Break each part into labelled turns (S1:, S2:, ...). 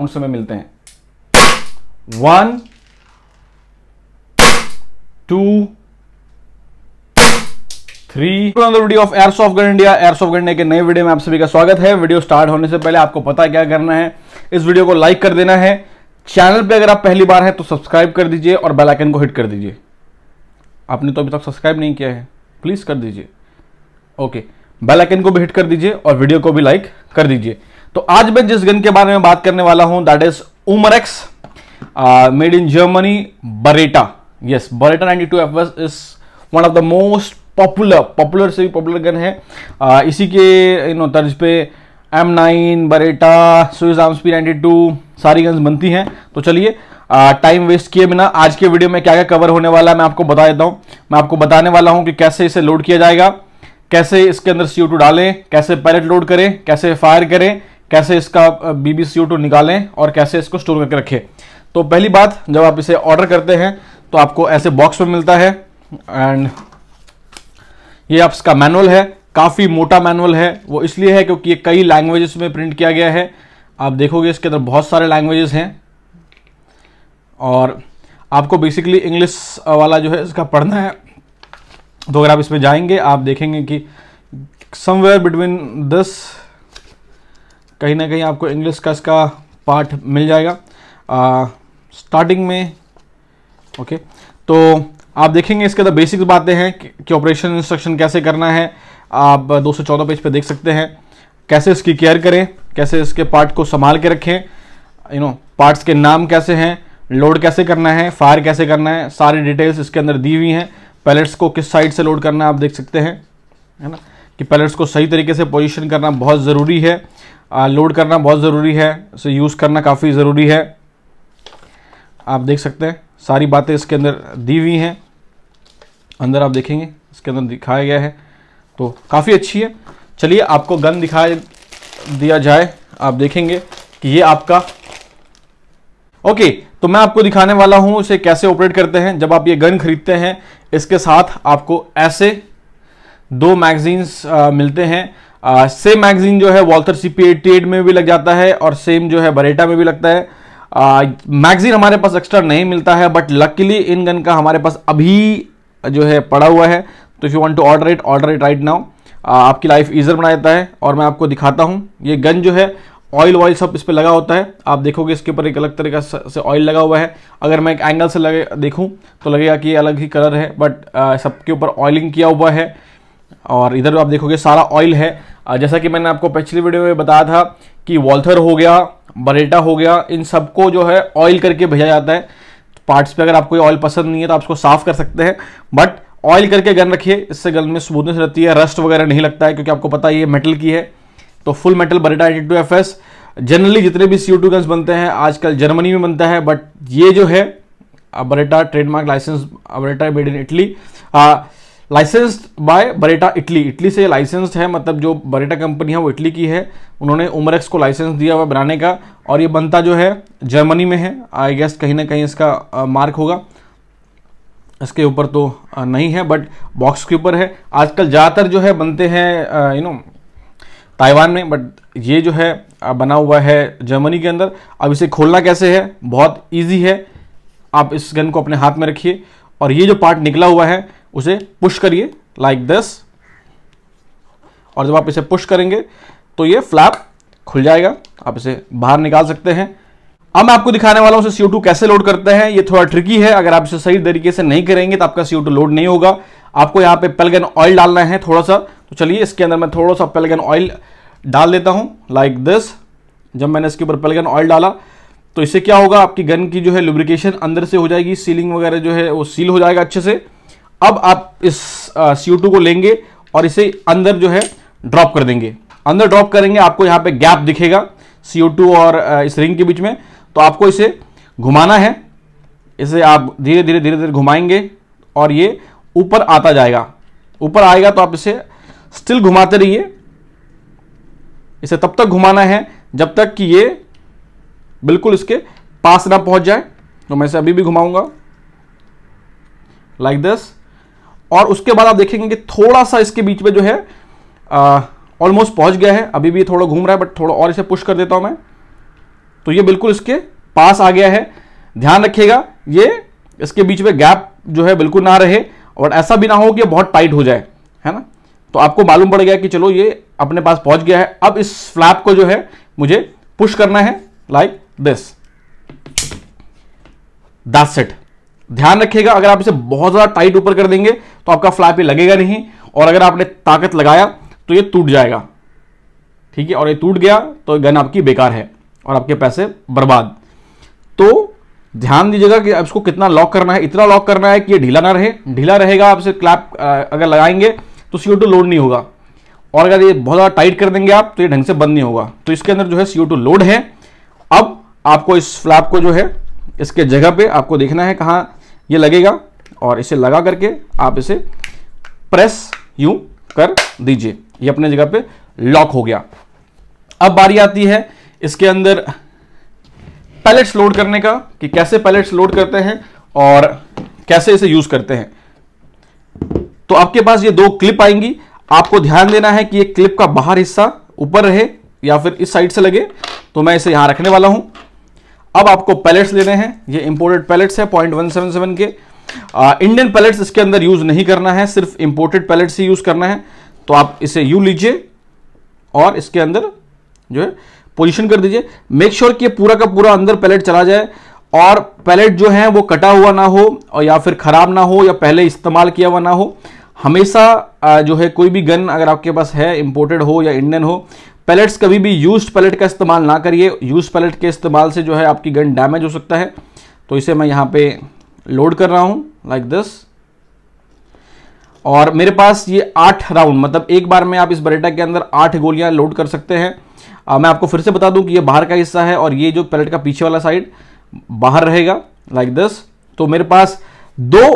S1: उन समय मिलते हैं one two three video of air of India air of India के नए वीडियो में आप सभी का स्वागत है वीडियो स्टार्ट होने से पहले आपको पता क्या करना है इस वीडियो को लाइक कर देना है चैनल पे अगर आप पहली बार हैं तो सब्सक्राइब कर दीजिए और बेल आइकन को हिट कर दीजिए आपने तो अभी तक सब्सक्राइब नहीं किया है प्लीज़ कर दीजिए ओके बेल आइकन को भी हिट कर दीजिए और वीडियो को भी लाइक कर दीजिए तो आज मैं जिस गन के बारे में बात करने वाला हूं that is X made in Germany Beretta yes Beretta 92 F is one of the most popular popular से भी पॉपुलर गन है uh, इसी के यू नो तर्ज पे M nine Beretta Swiss arms P ninety two सारी गन्स बनती हैं तो चलिए टाइम uh, वेस्ट किए बिना आज के वीडियो में क्या क्या कवर होने वाला है मैं आपको बता देता हूँ मैं आपको बताने वाला हूँ कि कैसे इसे लोड किया जाएगा कैसे इसके अंदर सी डालें कैसे पैलेट लोड करें कैसे फायर करें कैसे इसका B B C O two निकालें और कैसे इसको स्टोर करके रखें तो पहली बात जब आप इसे ऑर्डर करते हैं तो आपको ऐसे बॉक्स में मिलता है एंड ये इसका मैनुअल है काफ़ी मोटा मैनुअल है वो इसलिए है क्योंकि ये कई लैंग्वेजेस में प्रिंट किया गया है आप देखोगे इसके अंदर बहुत सारे लैंग्वेजेस हैं और आपको बेसिकली इंग्लिश वाला जो है इसका पढ़ना है तो अगर आप इसमें जाएंगे आप देखेंगे कि समवेयर बिटवीन दिस कहीं ना कहीं आपको इंग्लिश का इसका पार्ट मिल जाएगा आ, स्टार्टिंग में ओके तो आप देखेंगे इसके अंदर बेसिक्स बातें हैं कि ऑपरेशन इंस्ट्रक्शन कैसे करना है आप 214 पेज पे देख सकते हैं कैसे इसकी केयर करें कैसे इसके पार्ट को संभाल के रखें यू नो पार्ट्स के नाम कैसे हैं लोड कैसे करना है फायर कैसे करना है सारी डिटेल्स इसके अंदर दी हुई हैं पैलेट्स को किस साइड से लोड करना है आप देख सकते हैं है ना कि पैलेट्स को सही तरीके से पोजीशन करना बहुत ज़रूरी है लोड करना बहुत ज़रूरी है इसे यूज़ करना काफ़ी ज़रूरी है आप देख सकते हैं सारी बातें इसके अंदर दी हुई हैं अंदर आप देखेंगे इसके अंदर दिखाया गया है तो काफ़ी अच्छी है चलिए आपको गन दिखाया दिया जाए आप देखेंगे कि ये आपका ओके तो मैं आपको दिखाने वाला हूँ इसे कैसे ऑपरेट करते हैं जब आप ये गन खरीदते हैं इसके साथ आपको ऐसे दो मैगजीन्स मिलते हैं सेम मैगजीन जो है वॉल्थर सी पी में भी लग जाता है और सेम जो है बरेटा में भी लगता है मैगजीन हमारे पास एक्स्ट्रा नहीं मिलता है बट लकीली इन गन का हमारे पास अभी जो है पड़ा हुआ है तो if you want to order it order it right now आपकी लाइफ ईजर बना देता है और मैं आपको दिखाता हूँ ये गन जो है ऑयल वॉयल सब इस पर लगा होता है आप देखोगे इसके ऊपर एक अलग तरीका से ऑयल लगा हुआ है अगर मैं एक एंगल से लगे देखूँ तो लगेगा कि ये अलग ही कलर है बट सबके ऊपर ऑयलिंग किया हुआ है और इधर आप देखोगे सारा ऑयल है जैसा कि मैंने आपको पिछली वीडियो में बताया था कि वॉल्थर हो गया बरेटा हो गया इन सबको जो है ऑयल करके भेजा जाता है पार्ट्स पे अगर आपको ऑयल पसंद नहीं है तो आप उसको साफ कर सकते हैं बट ऑयल करके गन रखिए इससे गन में स्मूथनेस रहती है रस्ट वगैरह नहीं लगता है क्योंकि आपको पता है ये मेटल की है तो full metal Beretta eighty two F generally जितने भी सी गन्स बनते हैं आजकल जर्मनी में बनता है बट ये जो है Beretta trademark license Beretta made in Italy licensed by Beretta Italy Italy से लाइसेंस्ड है मतलब जो बरेटा कंपनी है वो इटली की है उन्होंने उमरेक्स को लाइसेंस दिया हुआ बनाने का और ये बनता जो है जर्मनी में है आई गेस कहीं ना कहीं इसका मार्क होगा इसके ऊपर तो नहीं है बट बॉक्स के ऊपर है आजकल ज़्यादातर जो है बनते हैं यू नो ताइवान में बट ये जो है बना हुआ है जर्मनी के अंदर अब इसे खोलना कैसे है बहुत ईजी है आप इस गन को अपने हाथ में रखिए और ये जो पार्ट निकला हुआ है उसे पुश करिए लाइक दिस और जब आप इसे पुश करेंगे तो ये फ्लैप खुल जाएगा आप इसे बाहर निकाल सकते हैं अब मैं आपको दिखाने वाला हूं सीओ टू कैसे लोड करते हैं ये थोड़ा ट्रिकी है अगर आप इसे सही तरीके से नहीं करेंगे तो आपका टू लोड नहीं होगा आपको यहां पे पेलगन ऑयल डालना है थोड़ा सा तो चलिए इसके अंदर मैं थोड़ा सा पेलगन ऑयल डाल देता हूं लाइक दिस जब मैंने इसके ऊपर पेलगन ऑयल डाला तो इससे क्या होगा आपकी गन की जो है लुब्रिकेशन अंदर से हो जाएगी सीलिंग वगैरह जो है वो सील हो जाएगा अच्छे से अब आप इस सी को लेंगे और इसे अंदर जो है ड्रॉप कर देंगे अंदर ड्रॉप करेंगे आपको यहाँ पे गैप दिखेगा टू और इस रिंग के बीच में तो आपको इसे घुमाना है इसे आप धीरे धीरे धीरे धीरे घुमाएंगे और ये ऊपर आता जाएगा ऊपर आएगा तो आप इसे स्टिल घुमाते रहिए इसे तब तक घुमाना है जब तक कि ये बिल्कुल इसके पास ना पहुंच जाए तो मैं इसे अभी भी घुमाऊंगा लाइक like दस और उसके बाद आप देखेंगे कि थोड़ा सा इसके बीच में जो है ऑलमोस्ट पहुंच गया है अभी भी थोड़ा घूम रहा है बट थोड़ा और इसे पुश कर देता हूं मैं तो ये बिल्कुल इसके पास आ गया है ध्यान रखिएगा ये इसके बीच में गैप जो है बिल्कुल ना रहे और ऐसा भी ना हो कि बहुत टाइट हो जाए है ना तो आपको मालूम पड़ गया कि चलो ये अपने पास पहुंच गया है अब इस फ्लैप को जो है मुझे पुश करना है लाइक दिस दैट्स इट ध्यान रखिएगा अगर आप इसे बहुत ज़्यादा टाइट ऊपर कर देंगे तो आपका फ्लैप ये लगेगा नहीं और अगर आपने ताकत लगाया तो ये टूट जाएगा ठीक है और ये टूट गया तो गन आपकी बेकार है और आपके पैसे बर्बाद तो ध्यान दीजिएगा कि इसको कितना लॉक करना है इतना लॉक करना है कि ये ढीला ना रहे ढीला रहेगा आप इसे क्लैप अगर लगाएंगे तो सी लोड नहीं होगा और अगर ये बहुत ज़्यादा टाइट कर देंगे आप तो ये ढंग से बंद नहीं होगा तो इसके अंदर जो है सी लोड है अब आपको इस फ्लैप को जो है इसके जगह पे आपको देखना है कहाँ ये लगेगा और इसे लगा करके आप इसे प्रेस यू कर दीजिए ये अपने जगह पे लॉक हो गया अब बारी आती है इसके अंदर पैलेट्स लोड करने का कि कैसे पैलेट्स लोड करते हैं और कैसे इसे यूज करते हैं तो आपके पास ये दो क्लिप आएंगी आपको ध्यान देना है कि ये क्लिप का बाहर हिस्सा ऊपर रहे या फिर इस साइड से लगे तो मैं इसे यहां रखने वाला हूं अब आपको पैलेट्स लेने हैं ये इंपोर्टेड पैलेट्स है पॉइंट वन सेवन सेवन के इंडियन पैलेट्स इसके अंदर यूज नहीं करना है सिर्फ इंपोर्टेड पैलेट्स ही यूज करना है तो आप इसे यू लीजिए और इसके अंदर जो है पोजिशन कर दीजिए मेक श्योर कि पूरा का पूरा अंदर पैलेट चला जाए और पैलेट जो है वो कटा हुआ ना हो और या फिर ख़राब ना हो या पहले इस्तेमाल किया हुआ ना हो हमेशा जो है कोई भी गन अगर आपके पास है इंपोर्टेड हो या इंडियन हो पैलेट्स कभी भी यूज पैलेट का इस्तेमाल ना करिए यूज पैलेट के इस्तेमाल से जो है आपकी गन डैमेज हो सकता है तो इसे मैं यहाँ पे लोड कर रहा हूँ लाइक दिस और मेरे पास ये आठ राउंड मतलब एक बार में आप इस बरेटा के अंदर आठ गोलियां लोड कर सकते हैं आ, मैं आपको फिर से बता दूं कि ये बाहर का हिस्सा है और ये जो पैलेट का पीछे वाला साइड बाहर रहेगा लाइक दिस तो मेरे पास दो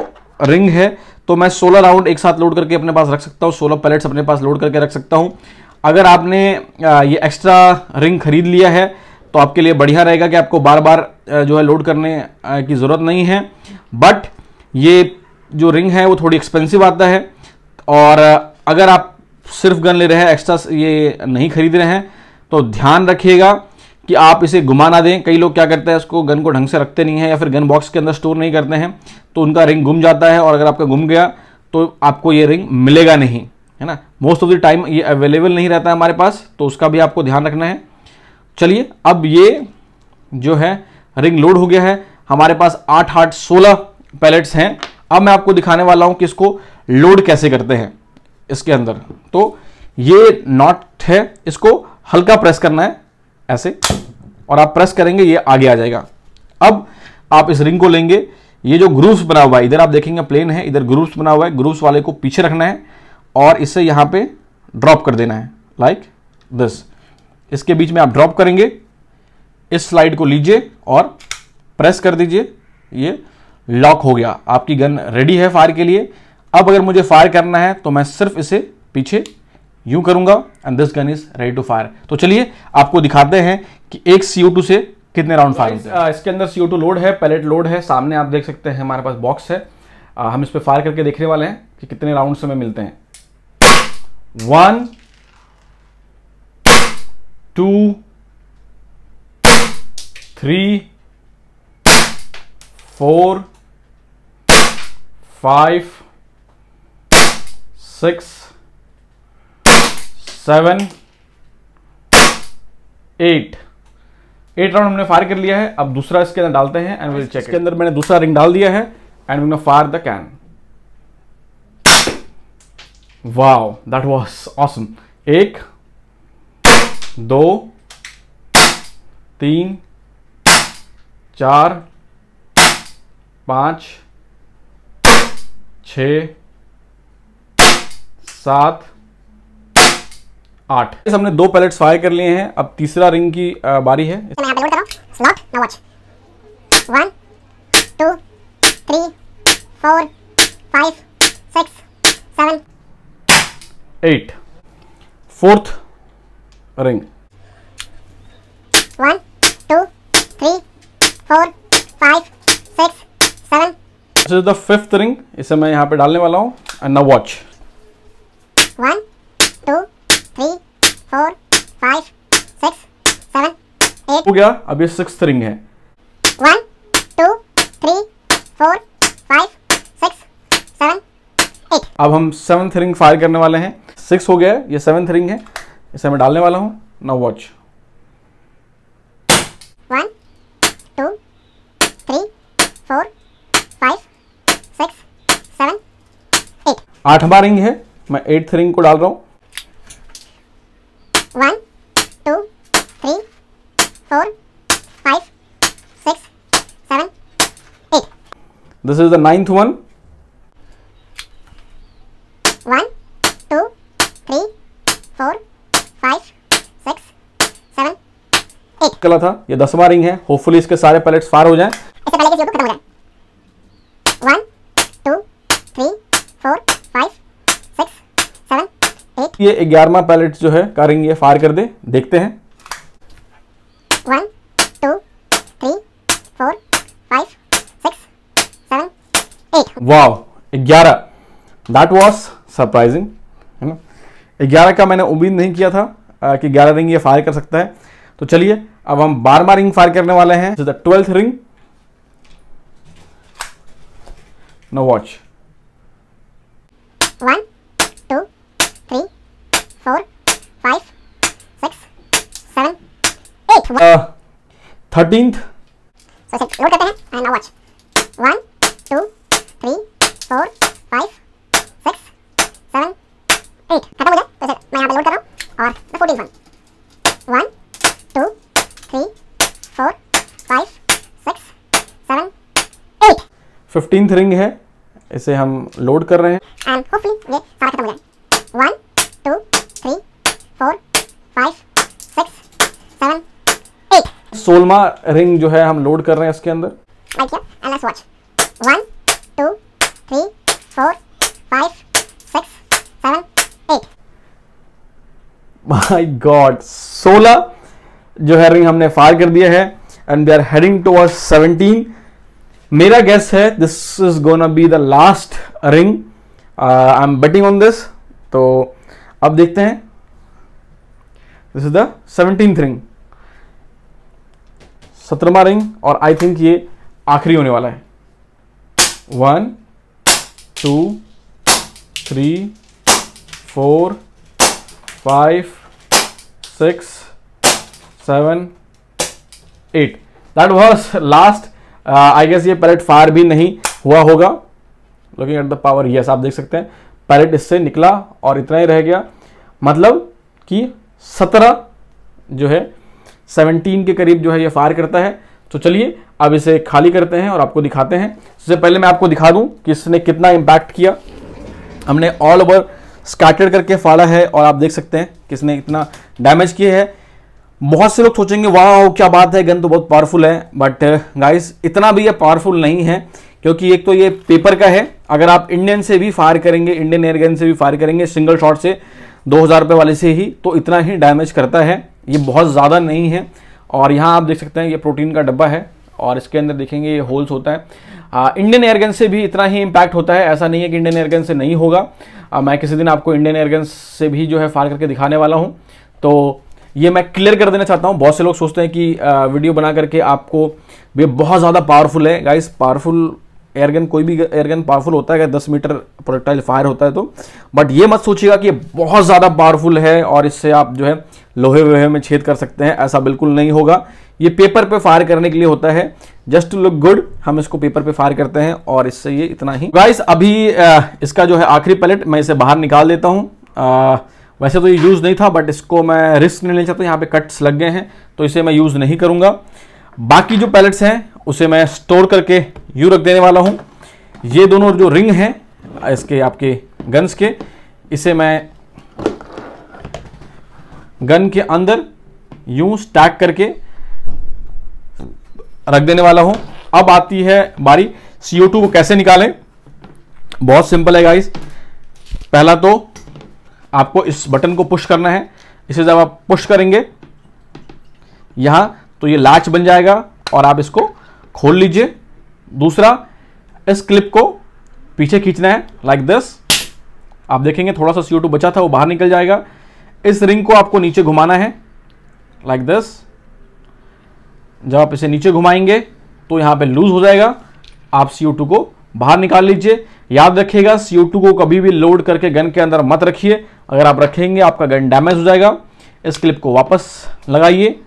S1: रिंग है तो मैं सोलह राउंड एक साथ लोड करके अपने पास रख सकता हूँ सोलह पैलेट्स अपने पास लोड करके रख सकता हूँ अगर आपने ये एक्स्ट्रा रिंग ख़रीद लिया है तो आपके लिए बढ़िया रहेगा कि आपको बार बार जो है लोड करने की ज़रूरत नहीं है बट ये जो रिंग है वो थोड़ी एक्सपेंसिव आता है और अगर आप सिर्फ गन ले रहे हैं एक्स्ट्रा ये नहीं खरीद रहे हैं तो ध्यान रखिएगा कि आप इसे घुमा ना दें कई लोग क्या करते हैं इसको गन को ढंग से रखते नहीं हैं या फिर गन बॉक्स के अंदर स्टोर नहीं करते हैं तो उनका रिंग घुम जाता है और अगर आपका घुम गया तो आपको ये रिंग मिलेगा नहीं है ना मोस्ट ऑफ द टाइम ये अवेलेबल नहीं रहता है हमारे पास तो उसका भी आपको ध्यान रखना है चलिए अब ये जो है रिंग लोड हो गया है हमारे पास आठ आठ सोलह पैलेट्स हैं अब मैं आपको दिखाने वाला हूं कि इसको लोड कैसे करते हैं इसके अंदर तो ये नॉट है इसको हल्का प्रेस करना है ऐसे और आप प्रेस करेंगे ये आगे आ जाएगा अब आप इस रिंग को लेंगे ये जो ग्रूव्स बना हुआ है इधर आप देखेंगे प्लेन है इधर ग्रूव्स बना हुआ है ग्रूव्स वाले को पीछे रखना है और इसे यहां पे ड्रॉप कर देना है लाइक like दिस इसके बीच में आप ड्रॉप करेंगे इस स्लाइड को लीजिए और प्रेस कर दीजिए ये लॉक हो गया आपकी गन रेडी है फायर के लिए अब अगर मुझे फायर करना है तो मैं सिर्फ इसे पीछे यूं करूंगा and this gun is ready to fire तो चलिए आपको दिखाते हैं कि एक CO2 से कितने राउंड फायर होते हैं इसके अंदर CO2 लोड है पैलेट लोड है सामने आप देख सकते हैं हमारे पास बॉक्स है आ, हम इस पर फायर करके देखने वाले हैं कि कितने राउंड हमें मिलते हैं one two three four five six seven eight eight round हमने फायर कर लिया है अब दूसरा इसके अंदर डालते हैं एंड चेक इसके अंदर मैंने दूसरा रिंग डाल दिया है and we fire the can wow that was awesome एक दो तीन चार पांच छ सात आठ हमने दो पैलेट्स फायर कर लिए हैं अब तीसरा रिंग की बारी है five eight. Fourth ring.
S2: One, two, three, four, five, six, seven.
S1: This is the fifth ring. इसे मैं यहाँ पे डालने वाला हूँ and now watch.
S2: One, two, three, four, five, six, seven, eight.
S1: हो गया अब ये sixth ring है.
S2: One, two, three, four, five, six,
S1: seven, eight. अब हम seventh ring fire करने वाले हैं. सिक्स हो गया है ये सेवेंथ रिंग है इसे मैं डालने वाला हूं now watch
S2: one two three four five six seven
S1: eight ring है मैं एट्थ रिंग को डाल रहा हूं
S2: one two three four five six seven eight
S1: this is the ninth one colour था ये दसवा रिंग है होपफुली इसके सारे पैलेट्स फार हो जाए ये ग्यारहवा पैलेट जो है का रिंग ये फार कर दे देखते हैं
S2: one two three four five six seven
S1: eight wow ग्यारह दैट वॉज सरप्राइजिंग है ना ग्यारह का मैंने उम्मीद नहीं किया था कि ग्यारह रिंग ये फायर कर सकता है तो चलिए अब हम बार रिंग फायर करने वाले हैं twelfth ring no watch
S2: one two three four five six seven eight thirteenth load करते हैं एंड वॉच
S1: फिफ्टींथ रिंग है इसे हम लोड कर रहे हैं
S2: एंड होपफुली ये खत्म हो जाए one two three four five six seven eight
S1: सोलमा रिंग जो है हम लोड कर रहे हैं इसके अंदर
S2: like and let's watch one two three four five six seven eight
S1: my god सोलह जो है रिंग हमने फायर कर दिया है and they are heading to seventeen मेरा गेस है this is gonna be the last ring I am betting on this तो अब देखते हैं this is the seventeen ring सत्रहवा रिंग और आई थिंक ये आखिरी होने वाला है one two three four five six seven eight that was last I uh, guess ये पैलेट फायर भी नहीं हुआ होगा looking at the power yes आप देख सकते हैं पैलेट इससे निकला और इतना ही रह गया मतलब कि सत्रह जो है सेवनटीन के करीब जो है ये फायर करता है तो चलिए अब इसे खाली करते हैं और आपको दिखाते हैं इससे पहले मैं आपको दिखा दूं कि इसने कितना इम्पैक्ट किया हमने ऑल ओवर स्कैटर करके फाड़ा है और आप देख सकते हैं कि इसने इतना डैमेज किया है बहुत से लोग सोचेंगे वाह क्या बात है गन तो बहुत पावरफुल है बट गाइस uh, इतना भी ये पावरफुल नहीं है क्योंकि एक तो ये पेपर का है अगर आप इंडियन से भी फायर करेंगे इंडियन एयर गन से भी फायर करेंगे सिंगल शॉट से दो हज़ार रुपये वाले से ही तो इतना ही डैमेज करता है ये बहुत ज़्यादा नहीं है और यहाँ आप देख सकते हैं ये प्रोटीन का डब्बा है और इसके अंदर देखेंगे ये होल्स होता है आ, इंडियन एयरगन से भी इतना ही इम्पैक्ट होता है ऐसा नहीं है कि इंडियन एयरगन से नहीं होगा आ, मैं किसी दिन आपको इंडियन एयरगन से भी जो है फायर करके दिखाने वाला हूँ तो ये मैं क्लियर कर देना चाहता हूँ बहुत से लोग सोचते हैं कि वीडियो बना करके आपको ये बहुत ज़्यादा पावरफुल है गाइस पावरफुल एयरगन कोई भी एयरगन पावरफुल होता है अगर दस मीटर प्रोटेक्टाइल फायर होता है तो बट ये मत सोचिएगा कि ये बहुत ज़्यादा पावरफुल है और इससे आप जो है लोहे वोहे में छेद कर सकते हैं ऐसा बिल्कुल नहीं होगा ये पेपर पे फायर करने के लिए होता है जस्ट लुक गुड हम इसको पेपर पे फायर करते हैं और इससे ये इतना ही गाइस अभी इसका जो है आखिरी पैलेट मैं इसे बाहर निकाल देता हूँ वैसे तो ये यूज़ नहीं था बट इसको मैं रिस्क नहीं लेना चाहता यहाँ पे कट्स लग गए हैं तो इसे मैं यूज़ नहीं करूँगा बाकी जो पैलेट्स हैं उसे मैं स्टोर करके यू रख देने वाला हूँ ये दोनों जो रिंग हैं इसके आपके गन्स के इसे मैं गन के अंदर यूँ स्टैक करके रख देने वाला हूं अब आती है बारी CO2 को कैसे निकालें बहुत सिंपल है गाइस पहला तो आपको इस बटन को पुश करना है इसे जब आप पुश करेंगे यहां तो ये लाच बन जाएगा और आप इसको खोल लीजिए दूसरा इस क्लिप को पीछे खींचना है लाइक like दिस आप देखेंगे थोड़ा सा सीओ बचा था वो बाहर निकल जाएगा इस रिंग को आपको नीचे घुमाना है लाइक like दिस जब आप इसे नीचे घुमाएंगे तो यहां पे लूज हो जाएगा आप CO2 को बाहर निकाल लीजिए याद रखिएगा सीओ को कभी भी लोड करके गन के अंदर मत रखिए अगर आप रखेंगे आपका गन डैमेज हो जाएगा इस क्लिप को वापस लगाइए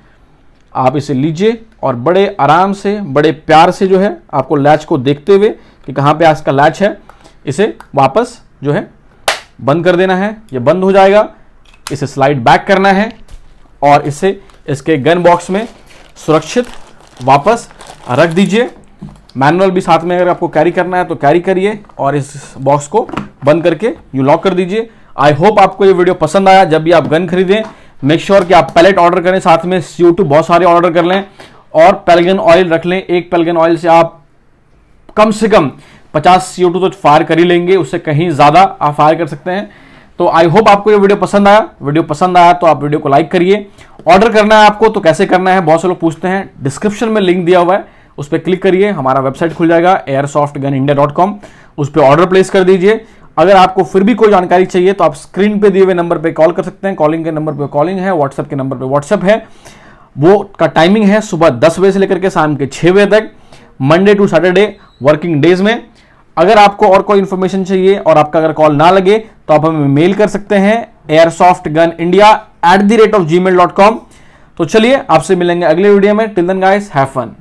S1: आप इसे लीजिए और बड़े आराम से बड़े प्यार से जो है आपको लैच को देखते हुए कि कहाँ पे इसका लैच है इसे वापस जो है बंद कर देना है ये बंद हो जाएगा इसे स्लाइड बैक करना है और इसे इसके गन बॉक्स में सुरक्षित वापस रख दीजिए मैनुअल भी साथ में अगर आपको कैरी करना है तो कैरी करिए और इस बॉक्स को बंद करके यू लॉक कर दीजिए आई होप आपको ये वीडियो पसंद आया जब भी आप गन खरीदें मेक श्योर sure कि आप पैलेट ऑर्डर करें साथ में सी बहुत सारे ऑर्डर कर लें और पेलगन ऑयल रख लें एक पेलगन ऑयल से आप कम से कम 50 सी तो फायर कर ही लेंगे उससे कहीं ज़्यादा आप फायर कर सकते हैं तो आई होप आपको ये वीडियो पसंद आया वीडियो पसंद आया तो आप वीडियो को लाइक करिए ऑर्डर करना है आपको तो कैसे करना है बहुत से लोग पूछते हैं डिस्क्रिप्शन में लिंक दिया हुआ है उस पर क्लिक करिए हमारा वेबसाइट खुल जाएगा airsoft gun India dot com उस पर ऑर्डर प्लेस कर दीजिए अगर आपको फिर भी कोई जानकारी चाहिए तो आप स्क्रीन पे दिए हुए नंबर पे कॉल कर सकते हैं कॉलिंग के नंबर पे कॉलिंग है व्हाट्सएप के नंबर पे व्हाट्सएप है वो का टाइमिंग है सुबह दस बजे से लेकर के शाम के छह बजे तक Monday to Saturday working days में अगर आपको और कोई इन्फॉर्मेशन चाहिए और आपका अगर कॉल ना लगे तो आप हमें मेल कर सकते हैं airsoft gun India at the rate of Gmail dot com तो चलिए आपसे मिलेंगे अगले वीडियो में टिल गाइस हैव फन